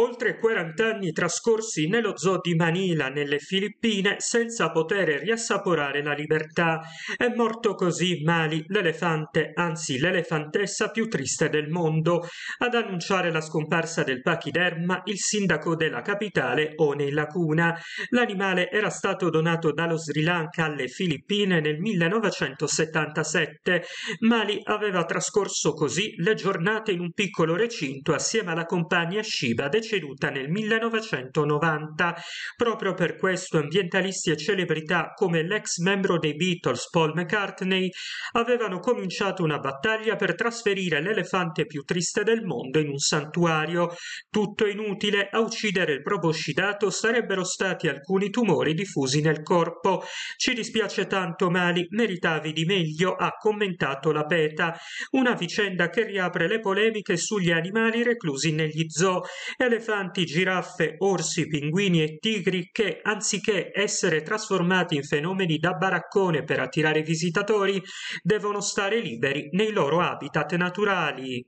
Oltre 40 anni trascorsi nello zoo di Manila, nelle Filippine, senza poter riassaporare la libertà. È morto così Mali, l'elefante, anzi l'elefantessa più triste del mondo. Ad annunciare la scomparsa del pachiderma, il sindaco della capitale, Onei Lacuna. L'animale era stato donato dallo Sri Lanka alle Filippine nel 1977. Mali aveva trascorso così le giornate in un piccolo recinto assieme alla compagna Shiba deceduta nel 1990. Proprio per questo ambientalisti e celebrità come l'ex membro dei Beatles Paul McCartney avevano cominciato una battaglia per trasferire l'elefante più triste del mondo in un santuario. Tutto inutile, a uccidere il proboscidato sarebbero stati alcuni tumori diffusi nel corpo. Ci dispiace tanto Mali, meritavi di meglio, ha commentato la PETA, una vicenda che riapre le polemiche sugli animali reclusi negli zoo e le elefanti, giraffe, orsi, pinguini e tigri che, anziché essere trasformati in fenomeni da baraccone per attirare visitatori, devono stare liberi nei loro habitat naturali.